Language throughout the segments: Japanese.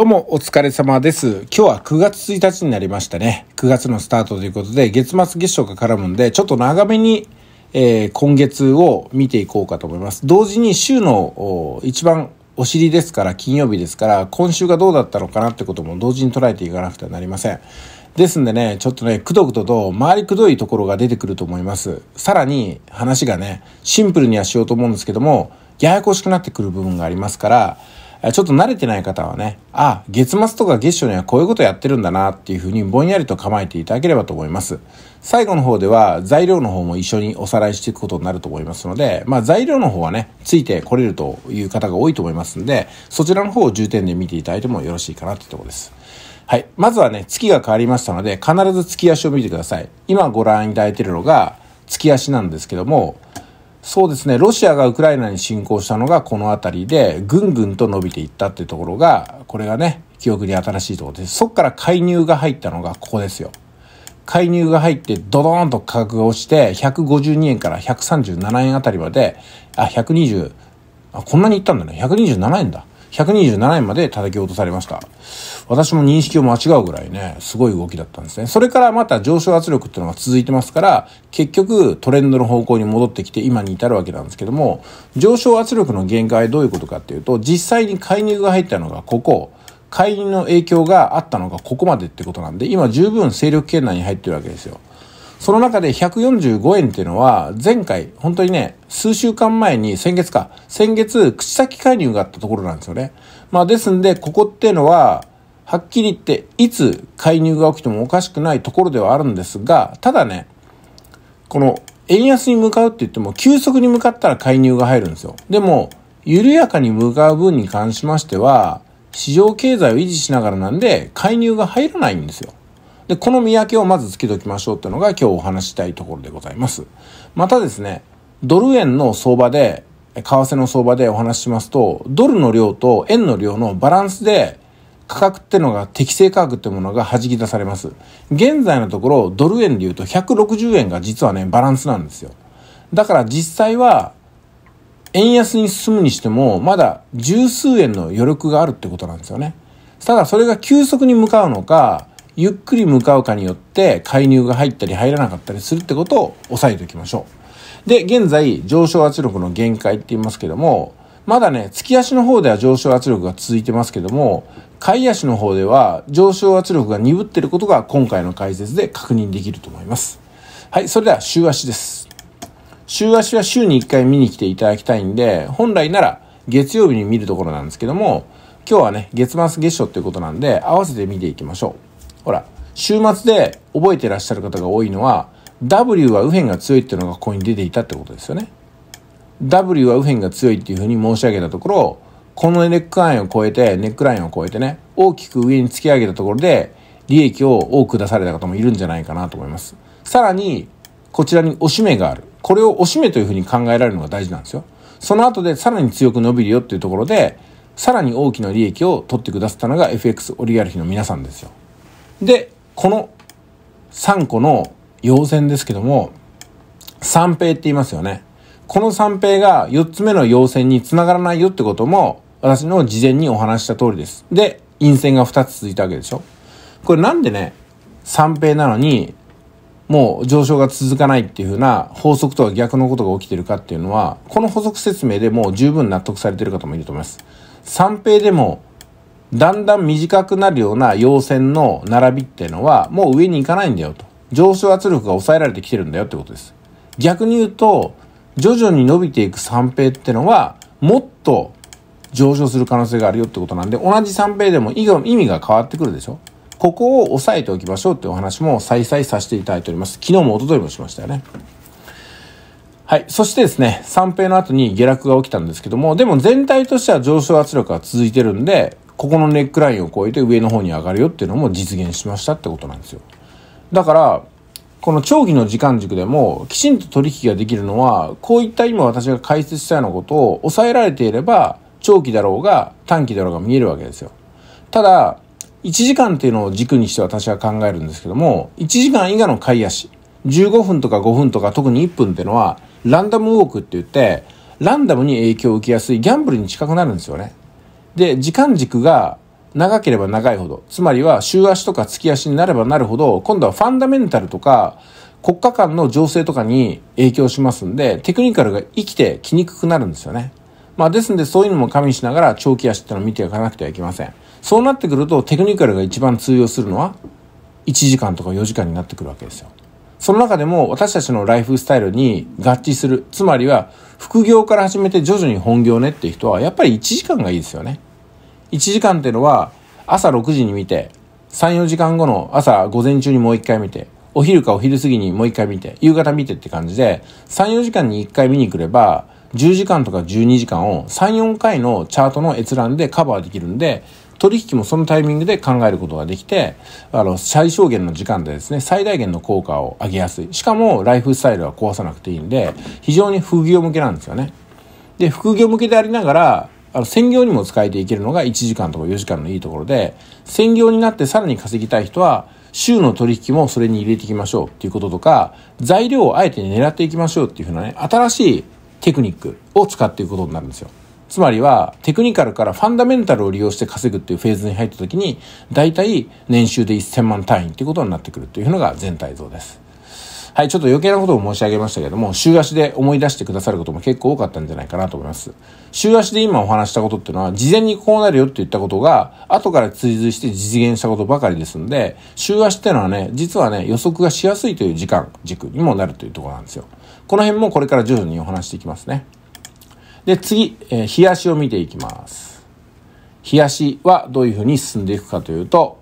どうもお疲れ様です。今日は9月1日になりましたね。9月のスタートということで、月末月初が絡むんで、ちょっと長めに、えー、今月を見ていこうかと思います。同時に週の一番お尻ですから、金曜日ですから、今週がどうだったのかなってことも同時に捉えていかなくてはなりません。ですんでね、ちょっとね、くどくどと、周りくどいところが出てくると思います。さらに、話がね、シンプルにはしようと思うんですけども、ややこしくなってくる部分がありますから、ちょっと慣れてない方はね、あ、月末とか月初にはこういうことやってるんだなっていうふうにぼんやりと構えていただければと思います。最後の方では材料の方も一緒におさらいしていくことになると思いますので、まあ材料の方はね、ついてこれるという方が多いと思いますんで、そちらの方を重点で見ていただいてもよろしいかなというところです。はい。まずはね、月が変わりましたので、必ず月足を見てください。今ご覧いただいているのが月足なんですけども、そうですね、ロシアがウクライナに侵攻したのがこの辺りで、ぐんぐんと伸びていったってところが、これがね、記憶に新しいところです。そこから介入が入ったのがここですよ。介入が入ってドドーンと価格が落ちて、152円から137円あたりまで、あ、120、あ、こんなにいったんだね。127円だ。127円まで叩き落とされました。私も認識を間違うぐらいね、すごい動きだったんですね。それからまた上昇圧力っていうのが続いてますから、結局トレンドの方向に戻ってきて今に至るわけなんですけども、上昇圧力の限界どういうことかっていうと、実際に介入が入ったのがここ、介入の影響があったのがここまでってことなんで、今十分勢力圏内に入ってるわけですよ。その中で145円っていうのは、前回、本当にね、数週間前に、先月か、先月、口先介入があったところなんですよね。まあ、ですんで、ここっていうのは、はっきり言って、いつ介入が起きてもおかしくないところではあるんですが、ただね、この、円安に向かうって言っても、急速に向かったら介入が入るんですよ。でも、緩やかに向かう分に関しましては、市場経済を維持しながらなんで、介入が入らないんですよ。で、この見分けをまずつけときましょうっていうのが今日お話したいところでございます。またですね、ドル円の相場で、為替の相場でお話ししますと、ドルの量と円の量のバランスで、価格ってのが適正価格ってものが弾き出されます。現在のところ、ドル円で言うと160円が実はね、バランスなんですよ。だから実際は、円安に進むにしても、まだ十数円の余力があるってことなんですよね。ただそれが急速に向かうのか、ゆっくり向かうかによって介入が入ったり入らなかったりするってことを押さえておきましょう。で、現在、上昇圧力の限界って言いますけども、まだね、月足の方では上昇圧力が続いてますけども、買い足の方では上昇圧力が鈍ってることが今回の解説で確認できると思います。はい、それでは週足です。週足は週に1回見に来ていただきたいんで、本来なら月曜日に見るところなんですけども、今日はね、月末月初っていうことなんで、合わせて見ていきましょう。ほら、週末で覚えてらっしゃる方が多いのは、W は右辺が強いっていうのがここに出ていたってことですよね。W は右辺が強いっていうふうに申し上げたところ、このネックラインを超えて、ネックラインを超えてね、大きく上に突き上げたところで、利益を多く出された方もいるんじゃないかなと思います。さらに、こちらにおしめがある。これをおしめというふうに考えられるのが大事なんですよ。その後でさらに強く伸びるよっていうところで、さらに大きな利益を取ってくださったのが FX オリガルヒの皆さんですよ。で、この3個の陽線ですけども、三平って言いますよね。この三平が4つ目の陽線に繋がらないよってことも、私の事前にお話した通りです。で、陰線が2つ続いたわけでしょ。これなんでね、三平なのに、もう上昇が続かないっていう風な法則とは逆のことが起きてるかっていうのは、この補足説明でもう十分納得されてる方もいると思います。三平でもだんだん短くなるような陽線の並びっていうのは、もう上に行かないんだよと。上昇圧力が抑えられてきてるんだよってことです。逆に言うと、徐々に伸びていく三平ってのは、もっと上昇する可能性があるよってことなんで、同じ三平でも意味が変わってくるでしょここを押さえておきましょうってお話も再々させていただいております。昨日も一昨日もしましたよね。はい。そしてですね、三平の後に下落が起きたんですけども、でも全体としては上昇圧力が続いてるんで、ここのネックラインを越えて上の方に上がるよっていうのも実現しましたってことなんですよ。だから、この長期の時間軸でもきちんと取引ができるのは、こういった今私が解説したようなことを抑えられていれば、長期だろうが短期だろうが見えるわけですよ。ただ、1時間っていうのを軸にして私は考えるんですけども、1時間以下の買い足、15分とか5分とか特に1分っていうのは、ランダムウォークって言って、ランダムに影響を受けやすいギャンブルに近くなるんですよね。で、時間軸が長ければ長いほど、つまりは週足とか月足になればなるほど、今度はファンダメンタルとか、国家間の情勢とかに影響しますんで、テクニカルが生きてきにくくなるんですよね。まあですんでそういうのも加味しながら長期足ってのを見ていかなくてはいけません。そうなってくるとテクニカルが一番通用するのは1時間とか4時間になってくるわけですよ。その中でも私たちのライフスタイルに合致する。つまりは副業から始めて徐々に本業ねっていう人はやっぱり1時間がいいですよね。1時間っていうのは朝6時に見て、3、4時間後の朝午前中にもう一回見て、お昼かお昼過ぎにもう一回見て、夕方見てって感じで、3、4時間に一回見に来れば、10時間とか12時間を3、4回のチャートの閲覧でカバーできるんで、取引もそのタイミングで考えることができて、あの、最小限の時間でですね、最大限の効果を上げやすい。しかも、ライフスタイルは壊さなくていいんで、非常に副業向けなんですよね。で、副業向けでありながら、あの専業にも使えていけるのが1時間とか4時間のいいところで、専業になってさらに稼ぎたい人は、週の取引もそれに入れていきましょうっていうこととか、材料をあえて狙っていきましょうっていうふうなね、新しいテクニックを使っていくことになるんですよ。つまりは、テクニカルからファンダメンタルを利用して稼ぐっていうフェーズに入った時に、大体年収で1000万単位っていうことになってくるっていうのが全体像です。はい、ちょっと余計なことを申し上げましたけども、週足で思い出してくださることも結構多かったんじゃないかなと思います。週足で今お話したことっていうのは、事前にこうなるよって言ったことが、後から追随して実現したことばかりですので、週足ってのはね、実はね、予測がしやすいという時間、軸にもなるというところなんですよ。この辺もこれから徐々にお話していきますね。で、次、えー、冷やしを見ていきます。冷やしはどういうふうに進んでいくかというと、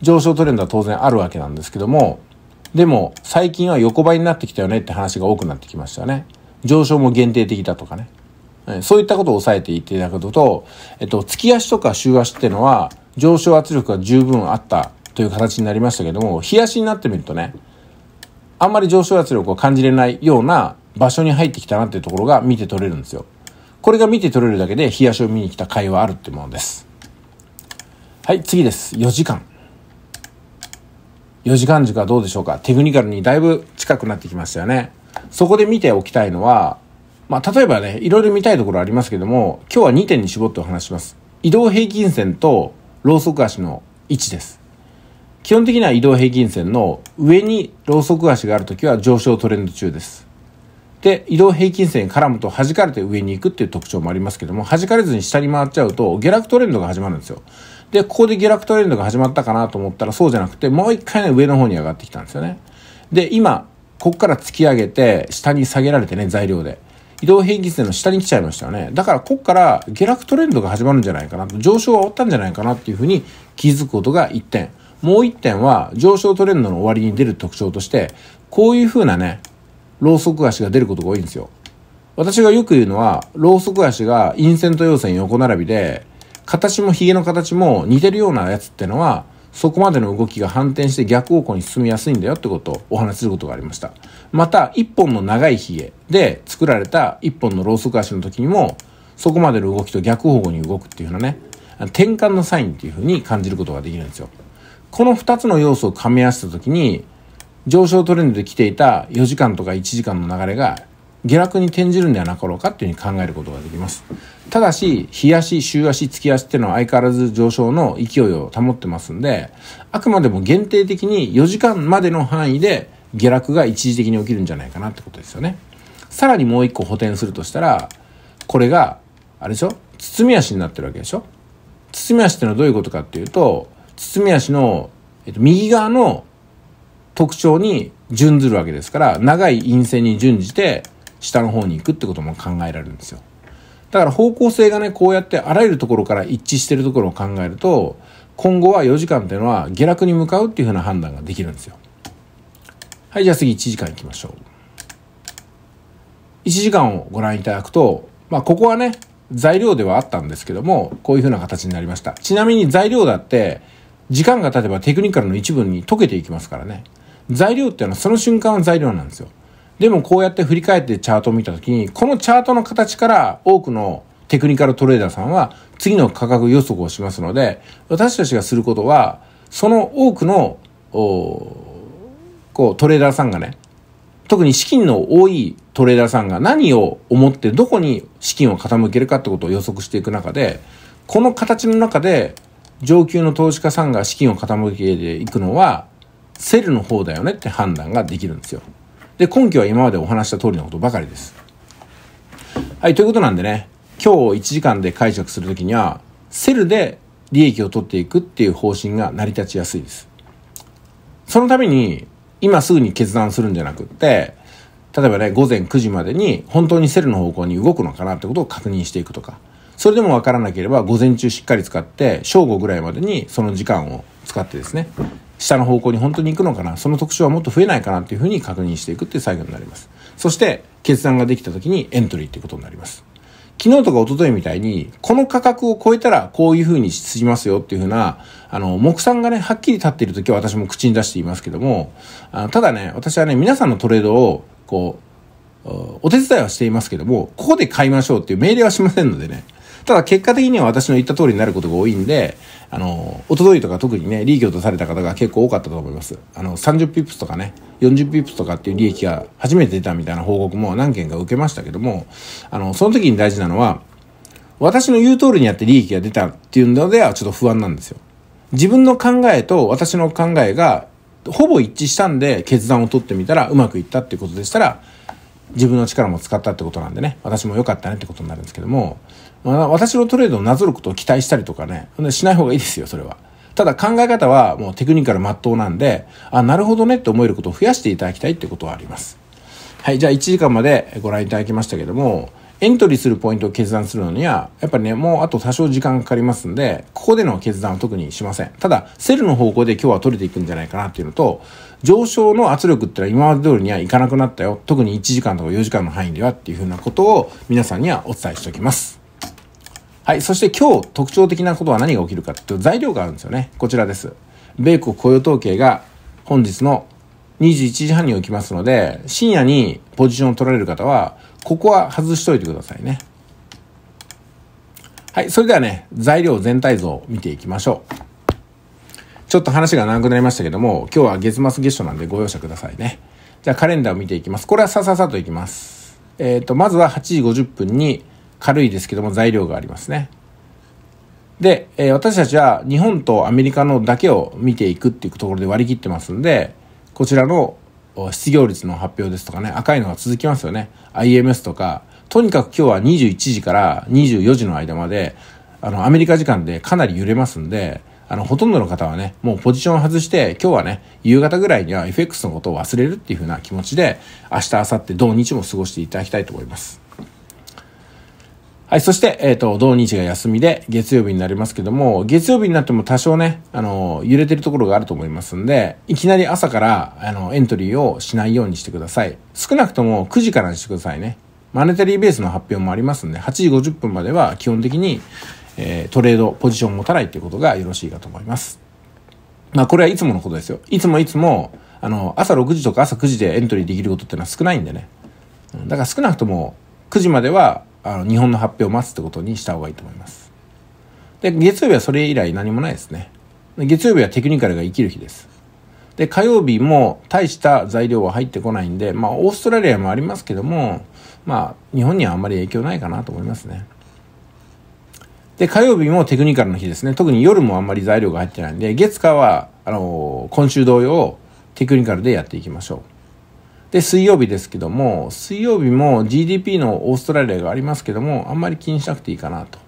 上昇トレンドは当然あるわけなんですけども、でも、最近は横ばいになってきたよねって話が多くなってきましたね。上昇も限定的だとかね。そういったことを抑えていっていただくと、えっと、月足とか週足っていうのは、上昇圧力が十分あったという形になりましたけども、日足になってみるとね、あんまり上昇圧力を感じれないような場所に入ってきたなっていうところが見て取れるんですよ。これが見て取れるだけで、日足を見に来た会話あるってものです。はい、次です。4時間。4時間軸はどうでしょうかテクニカルにだいぶ近くなってきましたよね。そこで見ておきたいのは、まあ、例えばね、いろいろ見たいところありますけども、今日は2点に絞ってお話します。移動平均線とローソク足の位置です。基本的には移動平均線の上にローソク足があるときは上昇トレンド中です。で、移動平均線に絡むと弾かれて上に行くっていう特徴もありますけども、弾かれずに下に回っちゃうと下落トレンドが始まるんですよ。で、ここで下落トレンドが始まったかなと思ったら、そうじゃなくて、もう一回ね、上の方に上がってきたんですよね。で、今、ここから突き上げて、下に下げられてね、材料で。移動平均線の下に来ちゃいましたよね。だから、ここから下落トレンドが始まるんじゃないかなと、上昇は終わったんじゃないかなっていうふうに気づくことが一点。もう一点は、上昇トレンドの終わりに出る特徴として、こういうふうなね、ローソク足が出ることが多いんですよ。私がよく言うのは、ローソク足が陰線と陽線横並びで、形もヒゲの形も似てるようなやつってのは、そこまでの動きが反転して逆方向に進みやすいんだよってことをお話しすることがありました。また、一本の長いヒゲで作られた一本のローソク足の時にも、そこまでの動きと逆方向に動くっていうようなね、転換のサインっていう風に感じることができるんですよ。この2つの要素を噛み合わせた時に、上昇トレンドで来ていた4時間とか1時間の流れが下落に転じるんではなかろうかっていうふうに考えることができます。ただし、日足、週足、月足っていうのは相変わらず上昇の勢いを保ってますんで、あくまでも限定的に4時間までの範囲で下落が一時的に起きるんじゃないかなってことですよね。さらにもう一個補填するとしたら、これが、あれでしょ包み足になってるわけでしょ包み足ってのはどういうことかっていうと、包み足の、えっと、右側の特徴に準ずるわけですから、長い陰線に準じて、下の方に行くってことも考えられるんですよ。だから方向性がね、こうやってあらゆるところから一致してるところを考えると、今後は4時間っていうのは下落に向かうっていうふうな判断ができるんですよ。はい、じゃあ次1時間行きましょう。1時間をご覧いただくと、まあここはね、材料ではあったんですけども、こういうふうな形になりました。ちなみに材料だって、時間が経てばテクニカルの一部に溶けていきますからね。材料っていうのはその瞬間は材料なんですよ。でもこうやって振り返ってチャートを見たときに、このチャートの形から多くのテクニカルトレーダーさんは次の価格予測をしますので、私たちがすることは、その多くの、こう、トレーダーさんがね、特に資金の多いトレーダーさんが何を思ってどこに資金を傾けるかってことを予測していく中で、この形の中で上級の投資家さんが資金を傾けていくのは、セルの方だよねって判断ができるんですよ。で、根拠は今までお話した通りのことばかりです。はい、ということなんでね、今日1時間で解釈するときには、セルで利益を取っていくっていう方針が成り立ちやすいです。そのために、今すぐに決断するんじゃなくって、例えばね、午前9時までに本当にセルの方向に動くのかなってことを確認していくとか、それでもわからなければ午前中しっかり使って、正午ぐらいまでにその時間を使ってですね、下の方向に本当に行くのかな、その特徴はもっと増えないかなっていうふうに確認していくっていう作業になります。そして、決断ができた時にエントリーっていうことになります。昨日とか一昨日みたいに、この価格を超えたらこういうふうにしますよっていうふうな、あの、目算がね、はっきり立っている時は私も口に出していますけども、あただね、私はね、皆さんのトレードを、こう、お手伝いはしていますけども、ここで買いましょうっていう命令はしませんのでね。ただ結果的には私の言った通りになることが多いんで、あの、おとといとか特にね、利益を出された方が結構多かったと思います。あの、30ピップスとかね、40ピップスとかっていう利益が初めて出たみたいな報告も何件か受けましたけども、あの、その時に大事なのは、私の言う通りにやって利益が出たっていうのではちょっと不安なんですよ。自分の考えと私の考えがほぼ一致したんで決断を取ってみたらうまくいったっていうことでしたら自分の力も使ったってことなんでね私も良かったねってことになるんですけどもまあ、私のトレードをなぞることを期待したりとかね、しない方がいいですよ、それは。ただ考え方はもうテクニカル真っ当なんで、あ、なるほどねって思えることを増やしていただきたいってことはあります。はい、じゃあ1時間までご覧いただきましたけども、エントリーするポイントを決断するのには、やっぱりね、もうあと多少時間かかりますんで、ここでの決断は特にしません。ただ、セルの方向で今日は取れていくんじゃないかなっていうのと、上昇の圧力ってのは今まで通りにはいかなくなったよ。特に1時間とか4時間の範囲ではっていうふうなことを皆さんにはお伝えしておきます。はい。そして今日特徴的なことは何が起きるかというと材料があるんですよね。こちらです。米国雇用統計が本日の21時半に起きますので、深夜にポジションを取られる方は、ここは外しといてくださいね。はい。それではね、材料全体像を見ていきましょう。ちょっと話が長くなりましたけども、今日は月末月初なんでご容赦くださいね。じゃあカレンダーを見ていきます。これはさささといきます。えっ、ー、と、まずは8時50分に軽いですけども材料がありますね。で、えー、私たちは日本とアメリカのだけを見ていくっていうところで割り切ってますんで、こちらの失業率の発表ですとかね、赤いのが続きますよね。IMS とか、とにかく今日は21時から24時の間まで、あの、アメリカ時間でかなり揺れますんで、あの、ほとんどの方はね、もうポジションを外して、今日はね、夕方ぐらいには FX のことを忘れるっていう風な気持ちで、明日、明後日、土日も過ごしていただきたいと思います。はい、そして、えっ、ー、と、土日が休みで、月曜日になりますけども、月曜日になっても多少ね、あの、揺れてるところがあると思いますんで、いきなり朝から、あの、エントリーをしないようにしてください。少なくとも9時からにしてくださいね。マネタリーベースの発表もありますんで、8時50分までは基本的に、えー、トレード、ポジションを持たないということがよろしいかと思います。まあ、これはいつものことですよ。いつもいつも、あの、朝6時とか朝9時でエントリーできることってのは少ないんでね。だから少なくとも9時まではあの日本の発表を待つってことにした方がいいと思います。で、月曜日はそれ以来何もないですね。月曜日はテクニカルが生きる日です。で、火曜日も大した材料は入ってこないんで、まあ、オーストラリアもありますけども、まあ、日本にはあんまり影響ないかなと思いますね。で、火曜日もテクニカルの日ですね。特に夜もあんまり材料が入ってないんで、月火は、あのー、今週同様、テクニカルでやっていきましょう。で、水曜日ですけども、水曜日も GDP のオーストラリアがありますけども、あんまり気にしなくていいかなと。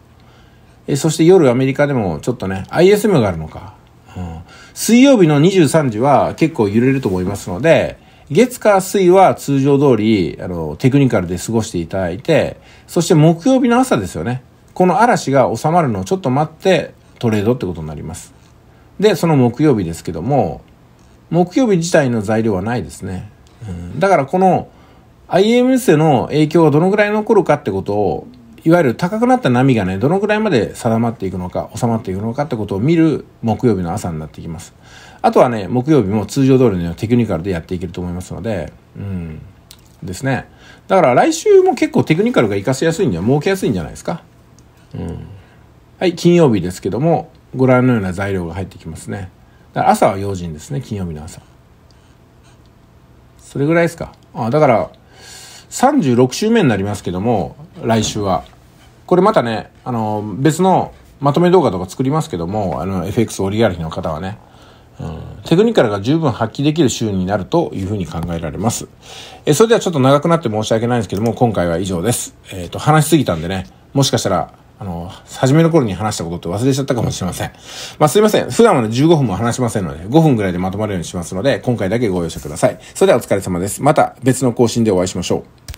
えそして夜アメリカでもちょっとね、ISM があるのか。うん、水曜日の23時は結構揺れると思いますので、月火水は通常通り、あの、テクニカルで過ごしていただいて、そして木曜日の朝ですよね。この嵐が収まるのをちょっと待ってトレードってことになります。で、その木曜日ですけども、木曜日自体の材料はないですね。うん、だからこの IMS の影響がどのぐらい残るかってことを、いわゆる高くなった波がね、どのぐらいまで定まっていくのか、収まっていくのかってことを見る木曜日の朝になってきます。あとはね、木曜日も通常通りのテクニカルでやっていけると思いますので、うん、ですね。だから来週も結構テクニカルが活かしやすいんじゃ、儲けやすいんじゃないですか。うん。はい、金曜日ですけども、ご覧のような材料が入ってきますね。だから朝は用心ですね、金曜日の朝。それぐらいですか。あだから、36週目になりますけども、来週は。これまたね、あの、別のまとめ動画とか作りますけども、あの、FX オリガルヒの方はね、うん、テクニカルが十分発揮できる週になるというふうに考えられます。え、それではちょっと長くなって申し訳ないんですけども、今回は以上です。えっ、ー、と、話しすぎたんでね、もしかしたら、あの、初めの頃に話したことって忘れちゃったかもしれません。まあ、すいません。普段はね、15分も話しませんので、5分ぐらいでまとまるようにしますので、今回だけご容赦ください。それではお疲れ様です。また別の更新でお会いしましょう。